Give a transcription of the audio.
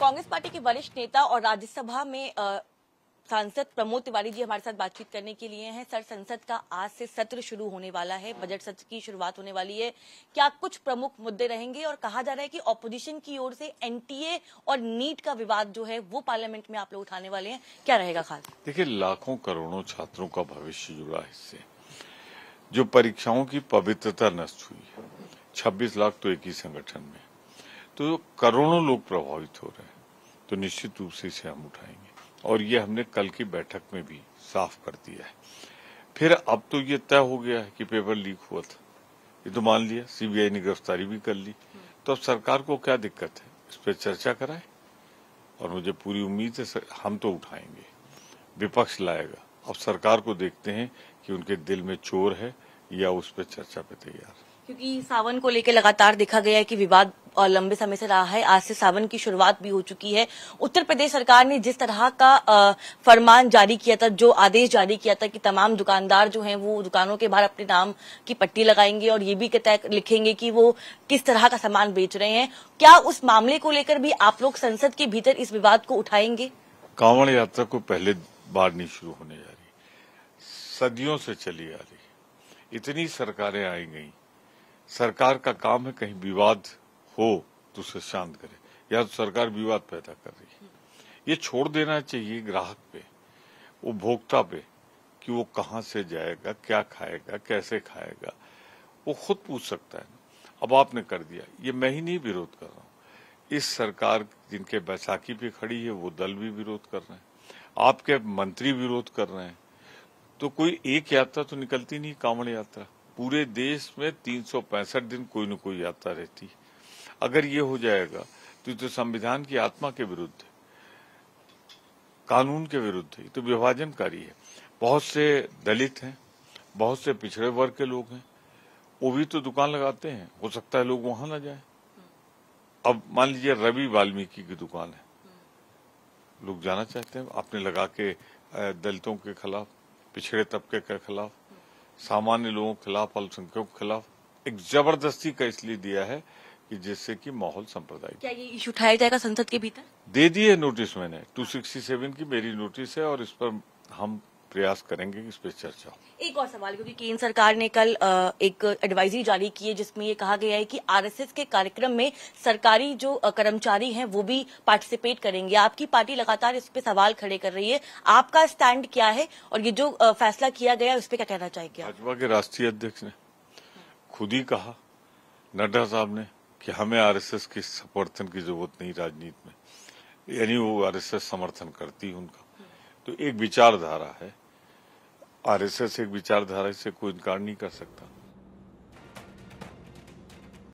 Congress party के वरिष्ठ नेता और राज्यसभा में सांसद प्रमोद तिवारी जी हमारे साथ बातचीत करने के लिए हैं सर संसद का आज से सत्र शुरू होने वाला है बजट सत्र की शुरुआत होने वाली है क्या कुछ प्रमुख मुद्दे रहेंगे और कहा जा रहा है कि ऑपोजिशन की ओर से एनटीए और नीट का विवाद जो है वो पार्लियामेंट में आप लोग उठाने वाले हैं क्या रहेगा खास देखिये लाखों करोड़ों छात्रों का भविष्य जुड़ा इससे जो परीक्षाओं की पवित्रता नष्ट हुई है छब्बीस लाख तो एक ही संगठन में तो करोड़ों लोग प्रभावित हो रहे हैं तो निश्चित रूप से इसे हम उठाएंगे और ये हमने कल की बैठक में भी साफ कर दिया है फिर अब तो ये तय हो गया है कि पेपर लीक हुआ था ये तो मान लिया सीबीआई ने गिरफ्तारी भी कर ली तो अब सरकार को क्या दिक्कत है इस पर चर्चा कराए और मुझे पूरी उम्मीद है हम तो उठाएंगे विपक्ष लाएगा अब सरकार को देखते हैं कि उनके दिल में चोर है या उस पर चर्चा पे तैयार क्योंकि सावन को लेकर लगातार देखा गया है कि विवाद और लंबे समय से रहा है आज से सावन की शुरुआत भी हो चुकी है उत्तर प्रदेश सरकार ने जिस तरह का फरमान जारी किया था जो आदेश जारी किया था कि तमाम दुकानदार जो हैं वो दुकानों के बाहर अपने नाम की पट्टी लगाएंगे और ये भी लिखेंगे कि वो किस तरह का सामान बेच रहे हैं क्या उस मामले को लेकर भी आप लोग संसद के भीतर इस विवाद को उठाएंगे कांवड़ यात्रा को पहले बार नहीं शुरू होने जा रही सदियों से चली आ रही इतनी सरकारें आई गई सरकार का काम है कहीं विवाद हो तो उसे शांत करे या तो सरकार विवाद पैदा कर रही है ये छोड़ देना चाहिए ग्राहक पे उपभोक्ता पे कि वो कहाँ से जाएगा क्या खाएगा कैसे खाएगा वो खुद पूछ सकता है अब आपने कर दिया ये मैं ही नहीं विरोध कर रहा हूँ इस सरकार जिनके बैसाखी पे खड़ी है वो दल भी विरोध कर रहे हैं आपके मंत्री विरोध कर रहे हैं तो कोई एक यात्रा तो निकलती नहीं कांवड़ यात्रा पूरे देश में तीन दिन कोई न कोई यात्रा रहती है अगर ये हो जाएगा तो तो संविधान की आत्मा के विरुद्ध कानून के विरुद्ध ये तो विभाजनकारी है बहुत से दलित हैं बहुत से पिछड़े वर्ग के लोग हैं वो भी तो दुकान लगाते हैं हो सकता है लोग वहां ना जाए अब मान लीजिए रवि वाल्मीकि की दुकान है लोग जाना चाहते हैं आपने लगा के दलितों के खिलाफ पिछड़े तबके के खिलाफ सामान्य लोगों के खिलाफ अल्पसंख्यकों के खिलाफ एक जबरदस्ती का इसलिए दिया है कि जिससे कि माहौल संप्रदाय क्या ये इशू उठाया जाएगा संसद के भीतर दे दिए नोटिस मैंने 267 की मेरी नोटिस है और इस पर हम प्रयास करेंगे कि इस पर चर्चा हो एक और सवाल क्योंकि केंद्र सरकार ने कल एक एडवाइजरी जारी की है जिसमें ये कहा गया है कि आरएसएस के कार्यक्रम में सरकारी जो कर्मचारी हैं वो भी पार्टिसिपेट करेंगे आपकी पार्टी लगातार इस पर सवाल खड़े कर रही है आपका स्टैंड क्या है और ये जो फैसला किया गया उस पर क्या कहना चाहिए भाजपा के राष्ट्रीय अध्यक्ष ने खुद ही कहा नड्डा साहब ने कि हमें आरएसएस के समर्थन की जरूरत नहीं राजनीति में यानी वो आरएसएस समर्थन करती उनका तो एक विचारधारा है आरएसएस एक विचारधारा से कोई इनकार नहीं कर सकता